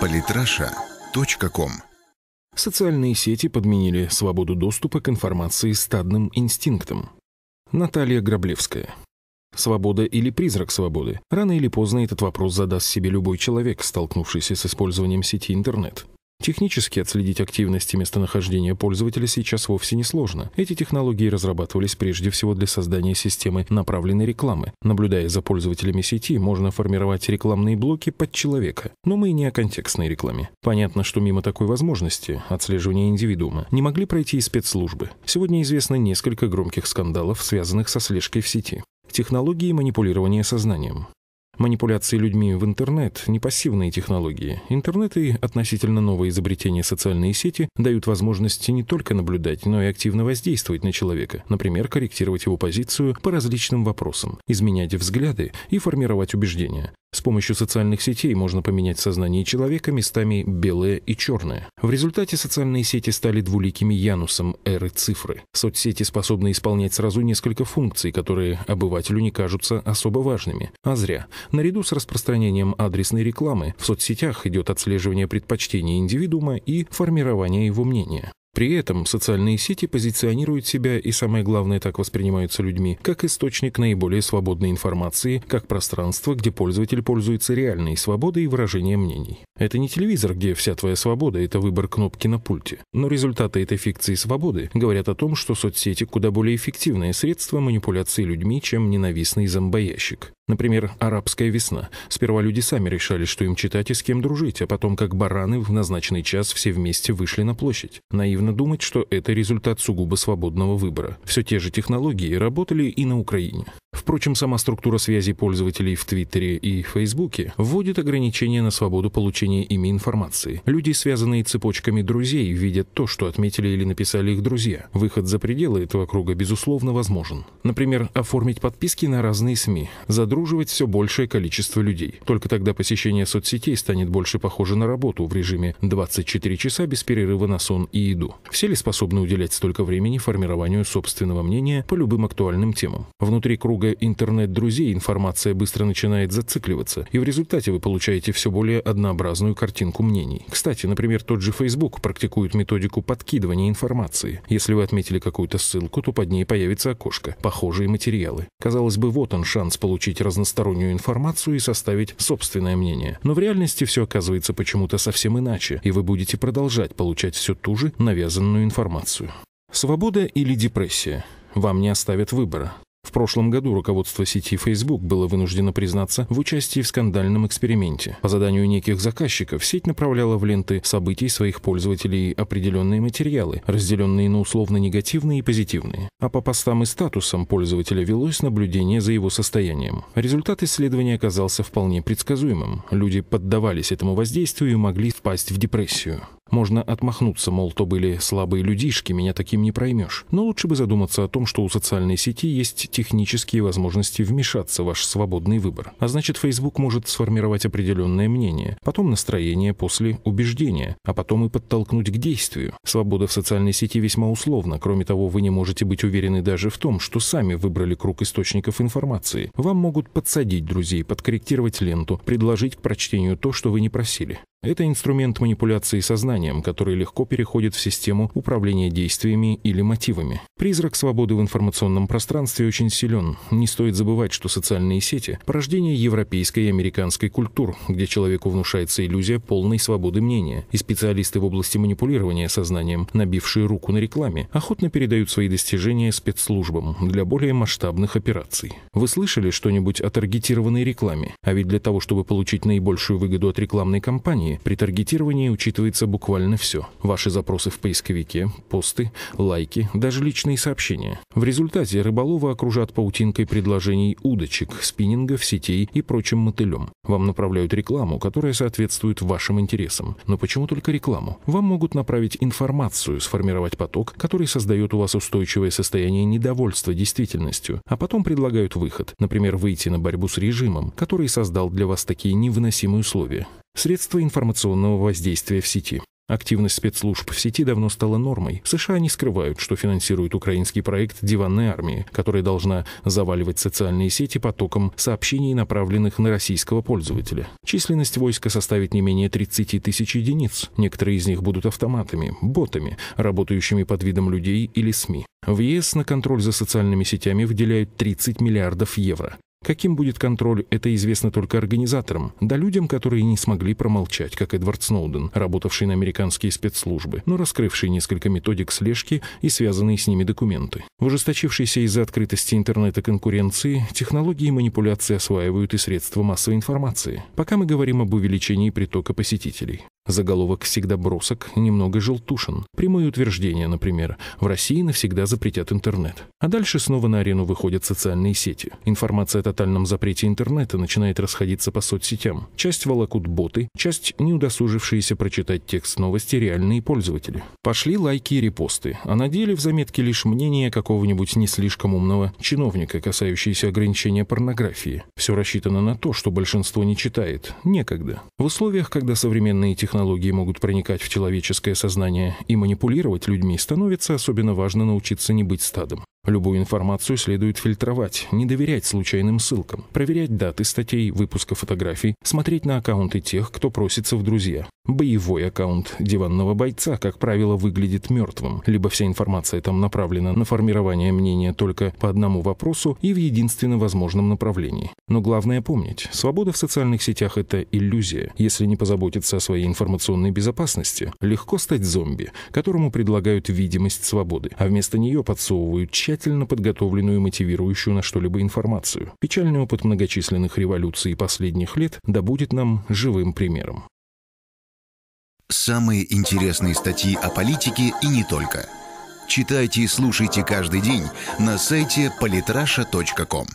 Политраша.ком Социальные сети подменили свободу доступа к информации стадным инстинктом. Наталья Граблевская. Свобода или призрак свободы? Рано или поздно этот вопрос задаст себе любой человек, столкнувшийся с использованием сети интернет. Технически отследить активность и местонахождение пользователя сейчас вовсе не сложно. Эти технологии разрабатывались прежде всего для создания системы направленной рекламы. Наблюдая за пользователями сети, можно формировать рекламные блоки под человека. Но мы не о контекстной рекламе. Понятно, что мимо такой возможности отслеживания индивидуума не могли пройти и спецслужбы. Сегодня известно несколько громких скандалов, связанных со слежкой в сети. Технологии манипулирования сознанием. Манипуляции людьми в интернет — не пассивные технологии. Интернет и относительно новое изобретение социальные сети дают возможность не только наблюдать, но и активно воздействовать на человека, например, корректировать его позицию по различным вопросам, изменять взгляды и формировать убеждения. С помощью социальных сетей можно поменять сознание человека местами белое и черное. В результате социальные сети стали двуликими янусом эры цифры. Соцсети способны исполнять сразу несколько функций, которые обывателю не кажутся особо важными. А зря. Наряду с распространением адресной рекламы в соцсетях идет отслеживание предпочтений индивидуума и формирование его мнения. При этом социальные сети позиционируют себя и, самое главное, так воспринимаются людьми, как источник наиболее свободной информации, как пространство, где пользователь пользуется реальной свободой и выражением мнений. Это не телевизор, где вся твоя свобода — это выбор кнопки на пульте. Но результаты этой фикции свободы говорят о том, что соцсети куда более эффективное средство манипуляции людьми, чем ненавистный зомбоящик. Например, «Арабская весна». Сперва люди сами решали, что им читать и с кем дружить, а потом, как бараны, в назначенный час все вместе вышли на площадь. Наивно думать, что это результат сугубо свободного выбора. Все те же технологии работали и на Украине. Впрочем, сама структура связи пользователей в Твиттере и Фейсбуке вводит ограничения на свободу получения ими информации. Люди, связанные цепочками друзей, видят то, что отметили или написали их друзья. Выход за пределы этого круга, безусловно, возможен. Например, оформить подписки на разные СМИ, задруживать все большее количество людей. Только тогда посещение соцсетей станет больше похоже на работу в режиме 24 часа без перерыва на сон и еду. Все ли способны уделять столько времени формированию собственного мнения по любым актуальным темам? Внутри круга интернет-друзей, информация быстро начинает зацикливаться, и в результате вы получаете все более однообразную картинку мнений. Кстати, например, тот же Facebook практикует методику подкидывания информации. Если вы отметили какую-то ссылку, то под ней появится окошко «Похожие материалы». Казалось бы, вот он шанс получить разностороннюю информацию и составить собственное мнение. Но в реальности все оказывается почему-то совсем иначе, и вы будете продолжать получать все ту же навязанную информацию. Свобода или депрессия? Вам не оставят выбора. В прошлом году руководство сети Facebook было вынуждено признаться в участии в скандальном эксперименте. По заданию неких заказчиков сеть направляла в ленты событий своих пользователей определенные материалы, разделенные на условно негативные и позитивные. А по постам и статусам пользователя велось наблюдение за его состоянием. Результат исследования оказался вполне предсказуемым. Люди поддавались этому воздействию и могли впасть в депрессию. Можно отмахнуться, мол, то были слабые людишки, меня таким не проймешь. Но лучше бы задуматься о том, что у социальной сети есть технические возможности вмешаться в ваш свободный выбор. А значит, Facebook может сформировать определенное мнение, потом настроение после убеждения, а потом и подтолкнуть к действию. Свобода в социальной сети весьма условна. Кроме того, вы не можете быть уверены даже в том, что сами выбрали круг источников информации. Вам могут подсадить друзей, подкорректировать ленту, предложить к прочтению то, что вы не просили. Это инструмент манипуляции сознанием, который легко переходит в систему управления действиями или мотивами. Призрак свободы в информационном пространстве очень силен. Не стоит забывать, что социальные сети – порождение европейской и американской культур, где человеку внушается иллюзия полной свободы мнения. И специалисты в области манипулирования сознанием, набившие руку на рекламе, охотно передают свои достижения спецслужбам для более масштабных операций. Вы слышали что-нибудь о таргетированной рекламе? А ведь для того, чтобы получить наибольшую выгоду от рекламной кампании, таргетировании. При таргетировании учитывается буквально все. Ваши запросы в поисковике, посты, лайки, даже личные сообщения. В результате рыболова окружат паутинкой предложений удочек, спиннингов, сетей и прочим мотылем. Вам направляют рекламу, которая соответствует вашим интересам. Но почему только рекламу? Вам могут направить информацию, сформировать поток, который создает у вас устойчивое состояние недовольства действительностью, а потом предлагают выход, например, выйти на борьбу с режимом, который создал для вас такие невыносимые условия. Средства информационного воздействия в сети. Активность спецслужб в сети давно стала нормой. США не скрывают, что финансируют украинский проект «Диванной армии», которая должна заваливать социальные сети потоком сообщений, направленных на российского пользователя. Численность войска составит не менее 30 тысяч единиц. Некоторые из них будут автоматами, ботами, работающими под видом людей или СМИ. В ЕС на контроль за социальными сетями выделяют 30 миллиардов евро. Каким будет контроль, это известно только организаторам, да людям, которые не смогли промолчать, как Эдвард Сноуден, работавший на американские спецслужбы, но раскрывший несколько методик слежки и связанные с ними документы. В ужесточившейся из-за открытости интернета конкуренции технологии манипуляции осваивают и средства массовой информации. Пока мы говорим об увеличении притока посетителей. Заголовок всегда бросок, немного желтушен. прямое утверждение, например, в России навсегда запретят интернет. А дальше снова на арену выходят социальные сети. Информация тотальном запрете интернета начинает расходиться по соцсетям. Часть волокут боты, часть не удосужившиеся прочитать текст новости реальные пользователи. Пошли лайки и репосты, а на деле в заметке лишь мнение какого-нибудь не слишком умного чиновника, касающееся ограничения порнографии. Все рассчитано на то, что большинство не читает. Некогда. В условиях, когда современные технологии могут проникать в человеческое сознание и манипулировать людьми, становится особенно важно научиться не быть стадом. Любую информацию следует фильтровать, не доверять случайным ссылкам, проверять даты статей, выпуска фотографий, смотреть на аккаунты тех, кто просится в друзья. Боевой аккаунт диванного бойца, как правило, выглядит мертвым, либо вся информация там направлена на формирование мнения только по одному вопросу и в единственно возможном направлении. Но главное помнить, свобода в социальных сетях – это иллюзия. Если не позаботиться о своей информационной безопасности, легко стать зомби, которому предлагают видимость свободы, а вместо нее подсовывают тщательно тщательно подготовленную мотивирующую на что-либо информацию. Печальный опыт многочисленных революций последних лет добудет нам живым примером. Самые интересные статьи о политике и не только. Читайте и слушайте каждый день на сайте polytrasha.com.